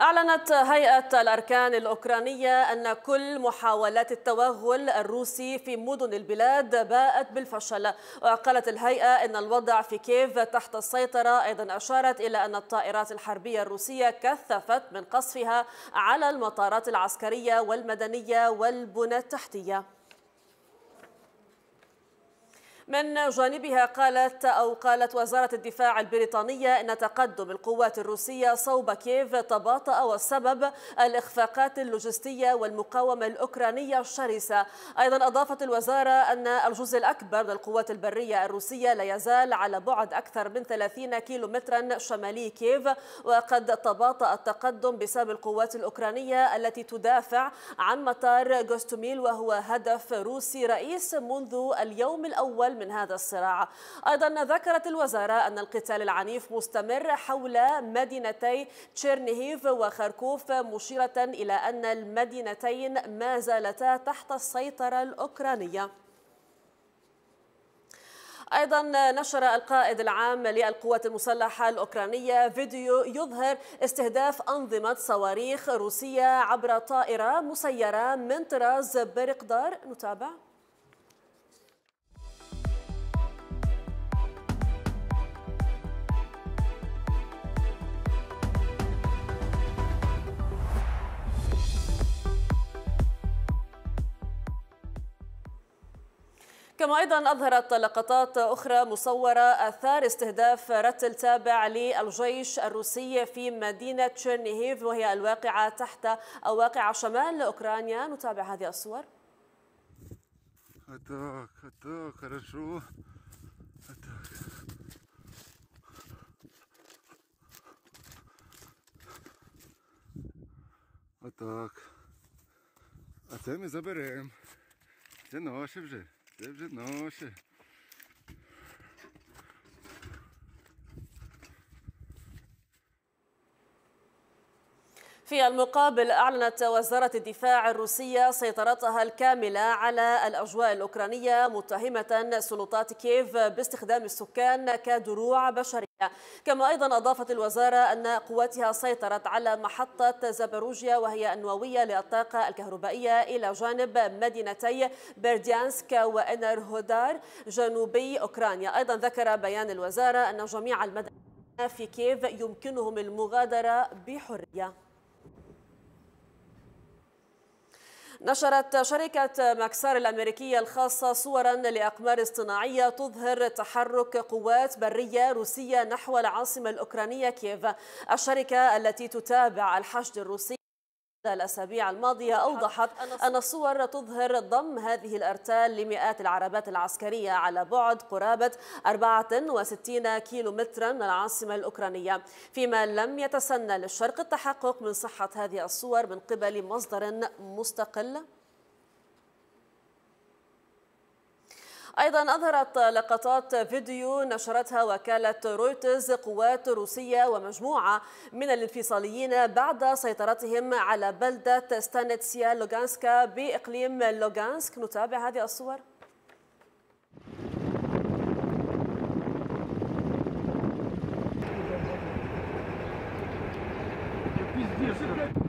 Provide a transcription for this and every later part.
أعلنت هيئة الأركان الأوكرانية أن كل محاولات التوغل الروسي في مدن البلاد باءت بالفشل وقالت الهيئة أن الوضع في كييف تحت السيطرة أيضا أشارت إلى أن الطائرات الحربية الروسية كثفت من قصفها على المطارات العسكرية والمدنية والبنى التحتية من جانبها قالت أو قالت وزارة الدفاع البريطانية أن تقدم القوات الروسية صوب كييف تباطأ والسبب الإخفاقات اللوجستية والمقاومة الأوكرانية الشرسة أيضا أضافت الوزارة أن الجزء الأكبر من القوات البرية الروسية لا يزال على بعد أكثر من 30 كيلومترا شمالي كييف وقد تباطأ التقدم بسبب القوات الأوكرانية التي تدافع عن مطار جوستوميل وهو هدف روسي رئيس منذ اليوم الأول من هذا الصراع أيضا ذكرت الوزارة أن القتال العنيف مستمر حول مدينتي تشيرنيهيف وخاركوف مشيرة إلى أن المدينتين ما زالتا تحت السيطرة الأوكرانية ايضا نشر القائد العام للقوات المسلحه الاوكرانيه فيديو يظهر استهداف انظمه صواريخ روسيه عبر طائره مسيره من طراز برقدار نتابع كما أيضا أظهرت لقطات أخرى مصورة آثار استهداف رتل تابع للجيش الروسي في مدينة تشيرنيهيف وهي الواقعة تحت أو واقعة شمال أوكرانيا نتابع هذه الصور Так, А це ми заберемо. Це наше вже. في المقابل أعلنت وزارة الدفاع الروسية سيطرتها الكاملة على الأجواء الأوكرانية متهمة سلطات كييف باستخدام السكان كدروع بشرية كما أيضا أضافت الوزارة أن قواتها سيطرت على محطة زاباروجيا وهي النووية للطاقة الكهربائية إلى جانب مدينتي بيرديانسك وإنر هودار جنوبي أوكرانيا أيضا ذكر بيان الوزارة أن جميع المدنيين في كييف يمكنهم المغادرة بحرية نشرت شركة مكسار الأمريكية الخاصة صورا لأقمار اصطناعية تظهر تحرك قوات برية روسية نحو العاصمة الأوكرانية كييف الشركة التي تتابع الحشد الروسي الأسابيع الماضية نعم، أوضحت أن الصور تظهر ضم هذه الأرتال لمئات العربات العسكرية على بعد قرابة 64 كيلومترا من العاصمة الأوكرانية فيما لم يتسنى للشرق التحقق من صحة هذه الصور من قبل مصدر مستقل أيضا أظهرت لقطات فيديو نشرتها وكالة رويترز قوات روسية ومجموعة من الانفصاليين بعد سيطرتهم على بلدة ستانيتسيا لوغانسكا بإقليم لوغانسك نتابع هذه الصور Thank you.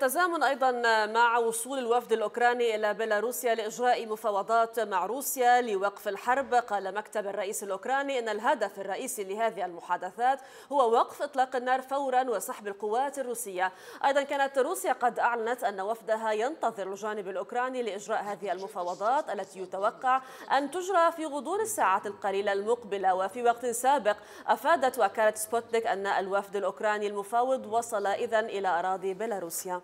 بالتزامن أيضا مع وصول الوفد الأوكراني إلى بيلاروسيا لإجراء مفاوضات مع روسيا لوقف الحرب قال مكتب الرئيس الأوكراني أن الهدف الرئيسي لهذه المحادثات هو وقف إطلاق النار فورا وسحب القوات الروسية أيضا كانت روسيا قد أعلنت أن وفدها ينتظر الجانب الأوكراني لإجراء هذه المفاوضات التي يتوقع أن تجرى في غضون الساعات القليلة المقبلة وفي وقت سابق أفادت وكالة سبوتنيك أن الوفد الأوكراني المفاوض وصل إذا إلى أراضي بيلاروسيا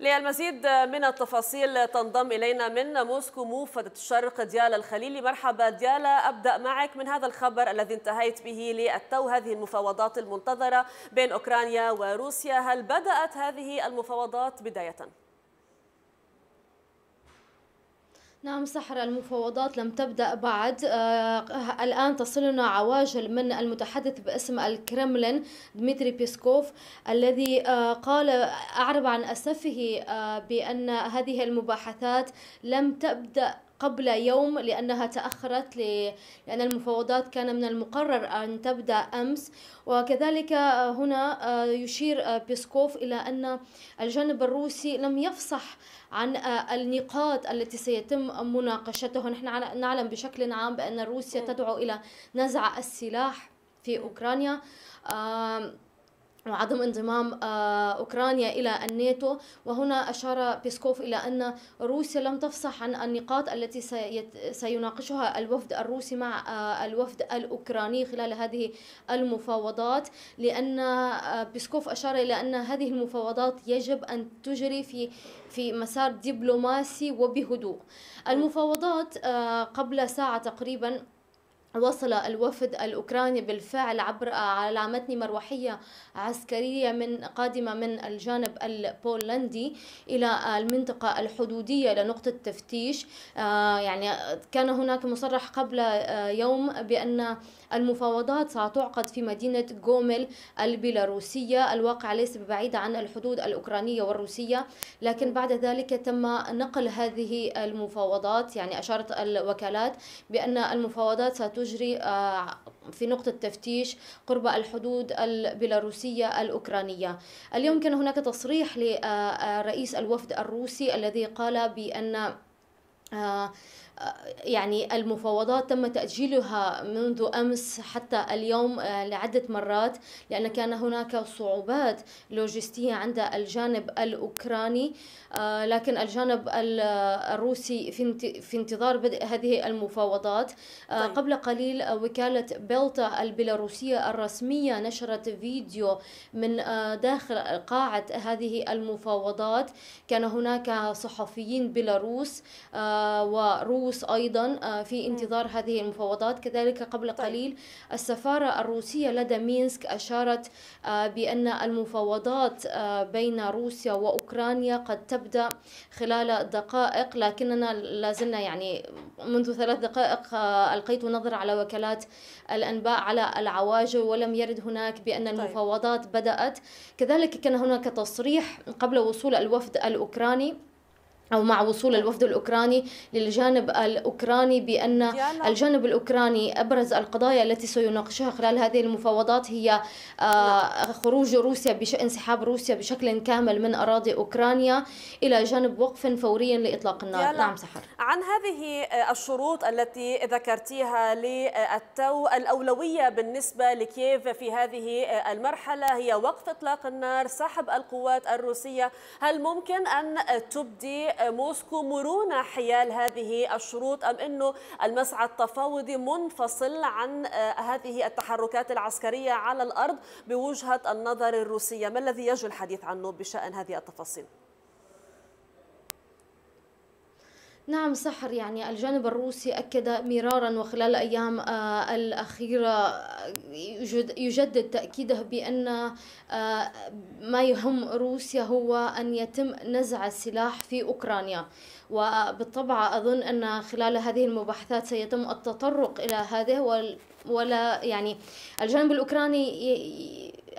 للمزيد من التفاصيل تنضم إلينا من موسكو موفدة الشرق ديالا الخليلي مرحبا ديالا أبدأ معك من هذا الخبر الذي انتهيت به للتو هذه المفاوضات المنتظرة بين أوكرانيا وروسيا هل بدأت هذه المفاوضات بدايةً؟ نعم سحر المفاوضات لم تبدأ بعد آه الآن تصلنا عواجل من المتحدث باسم الكرملين ديمتري بيسكوف الذي آه قال أعرب عن أسفه آه بأن هذه المباحثات لم تبدأ قبل يوم لأنها تأخرت لأن المفاوضات كان من المقرر أن تبدأ أمس وكذلك آه، هنا آه، يشير آه، بيسكوف إلى أن الجانب الروسي لم يفصح عن النقاط التي سيتم مناقشتها نحن نعلم بشكل عام بأن روسيا تدعو إلى نزع السلاح في أوكرانيا وعدم انضمام آه، أوكرانيا إلى الناتو وهنا أشار بيسكوف إلى أن روسيا لم تفصح عن النقاط التي سيناقشها الوفد الروسي مع آه، الوفد الأوكراني خلال هذه المفاوضات لأن آه، بيسكوف أشار إلى أن هذه المفاوضات يجب أن تجري في في مسار دبلوماسي وبهدوء المفاوضات قبل ساعة تقريبا وصل الوفد الأوكراني بالفعل عبر على متن مروحية عسكرية من قادمة من الجانب البولندي إلى المنطقة الحدودية لنقطة تفتيش آه، يعني كان هناك مصرح قبل آه، يوم بأن المفاوضات ستعقد في مدينة جومل البيلاروسية الواقعة ليس ببعيدة عن الحدود الأوكرانية والروسية لكن بعد ذلك تم نقل هذه المفاوضات يعني أشارت الوكالات بأن المفاوضات ستجري آه، في نقطة تفتيش قرب الحدود البيلاروسية الأوكرانية اليوم كان هناك تصريح لرئيس آه، آه، الوفد الروسي الذي قال بأن يعني المفاوضات تم تأجيلها منذ أمس حتى اليوم آه، لعدة مرات لأن كان هناك صعوبات لوجستية عند الجانب الأوكراني آه، لكن الجانب آه، الروسي في انتظار بدء هذه المفاوضات طيب. قبل قليل وكالة بيلتا البيلاروسية الرسمية نشرت فيديو من داخل قاعة هذه المفاوضات كان هناك صحفيين بيلاروس وروس الروس أيضا آه، في انتظار هذه المفاوضات كذلك قبل طيب. قليل السفارة الروسية لدى مينسك أشارت آه، بأن المفاوضات آه، بين روسيا وأوكرانيا قد تبدأ خلال دقائق لكننا لازلنا يعني منذ ثلاث دقائق ألقيت نظرة على وكالات الأنباء على العواجل ولم يرد هناك بأن طيب. المفاوضات بدأت كذلك كان هناك تصريح قبل وصول الوفد الأوكراني أو مع وصول نعم. الوفد الأوكراني للجانب الأوكراني بأن الجانب الأوكراني أبرز القضايا التي سيناقشها خلال هذه المفاوضات هي آه، نعم. خروج روسيا بش... انسحاب روسيا بشكل كامل من أراضي أوكرانيا إلى جانب وقف فوري لإطلاق النار نعم سحر عن هذه الشروط التي ذكرتيها للتو الأولوية بالنسبة لكييف في هذه المرحلة هي وقف إطلاق النار سحب القوات الروسية هل ممكن أن تبدي موسكو مرونة حيال هذه الشروط أم أنه المسعى التفاوضي منفصل عن آه، هذه التحركات العسكرية على الأرض بوجهة النظر الروسية ما الذي يجري الحديث عنه بشأن هذه التفاصيل؟ نعم سحر يعني الجانب الروسي أكد مرارا وخلال الأيام آه، الأخيرة يجدد تأكيده بأن آه، ما يهم روسيا هو أن يتم نزع السلاح في أوكرانيا وبالطبع أظن أن خلال هذه المباحثات سيتم التطرق إلى هذه ولا يعني الجانب الأوكراني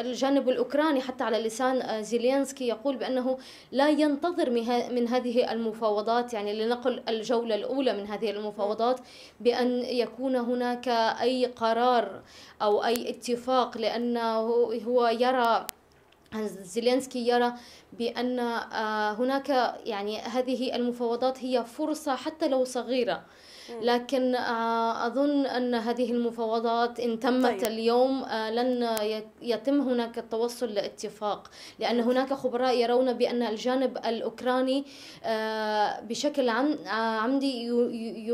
الجانب الأوكراني حتى على لسان آه، زيلينسكي يقول بأنه لا ينتظر من هذه المفاوضات يعني لنقل الجولة الأولى من هذه المفاوضات بأن يكون هناك أي قرار أو أي اتفاق لأنه هو يرى زيلينسكي يرى بأن آه، هناك يعني هذه المفاوضات هي فرصة حتى لو صغيرة لكن آه، أظن أن هذه المفاوضات إن تمت طيب. اليوم آه، لن يتم هناك التوصل لاتفاق لأن هناك خبراء يرون بأن الجانب الأوكراني آه، بشكل عمدي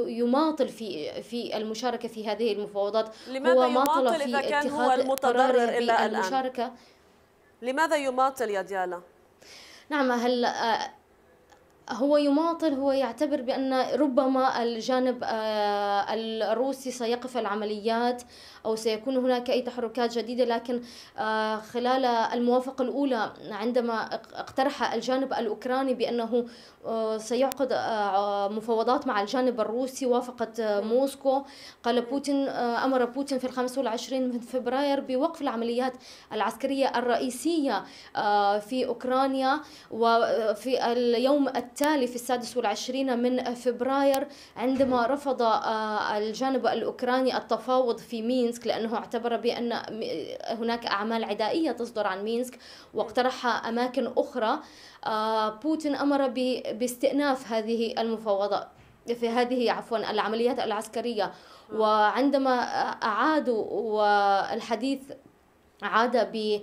يماطل في في المشاركة في هذه المفاوضات لماذا هو يماطل في إذا كان هو المتضرر إلى الآن؟ لماذا يماطل يا ديالا نعم هل هو يماطل هو يعتبر بأن ربما الجانب آه، الروسي سيقف العمليات أو سيكون هناك أي تحركات جديدة لكن آه، خلال الموافقة الأولى عندما اقترح الجانب الأوكراني بأنه آه، سيعقد مفاوضات مع الجانب الروسي وافقت موسكو قال بوتين أمر بوتين في 25 من فبراير بوقف العمليات العسكرية الرئيسية في أوكرانيا وفي اليوم التالي في السادس والعشرين من فبراير عندما رفض آه، الجانب الأوكراني التفاوض في مينسك لأنه اعتبر بأن هناك أعمال عدائية تصدر عن مينسك واقترح أماكن أخرى آه، بوتين أمر باستئناف هذه المفاوضات في هذه عفوا العمليات العسكريه نعم. وعندما آه، اعادوا الحديث عاد بأن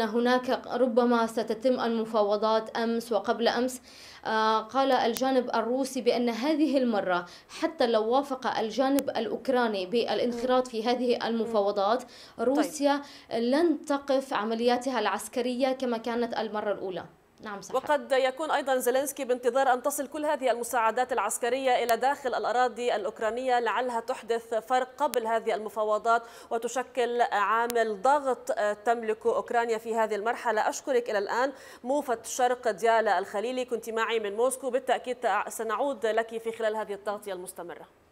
آه، هناك ربما ستتم المفاوضات أمس وقبل أمس آه، قال الجانب الروسي بأن هذه المرة حتى لو وافق الجانب الأوكراني بالانخراط في هذه المفاوضات طيب. روسيا لن تقف عملياتها العسكرية كما كانت المرة الأولى نعم صحيح. وقد يكون أيضا زيلينسكي بانتظار أن تصل كل هذه المساعدات العسكرية إلى داخل الأراضي الأوكرانية لعلها تحدث فرق قبل هذه المفاوضات وتشكل عامل ضغط تملك أوكرانيا في هذه المرحلة أشكرك إلى الآن موفد شرق ديالا الخليلي كنت معي من موسكو بالتأكيد سنعود لك في خلال هذه التغطية المستمرة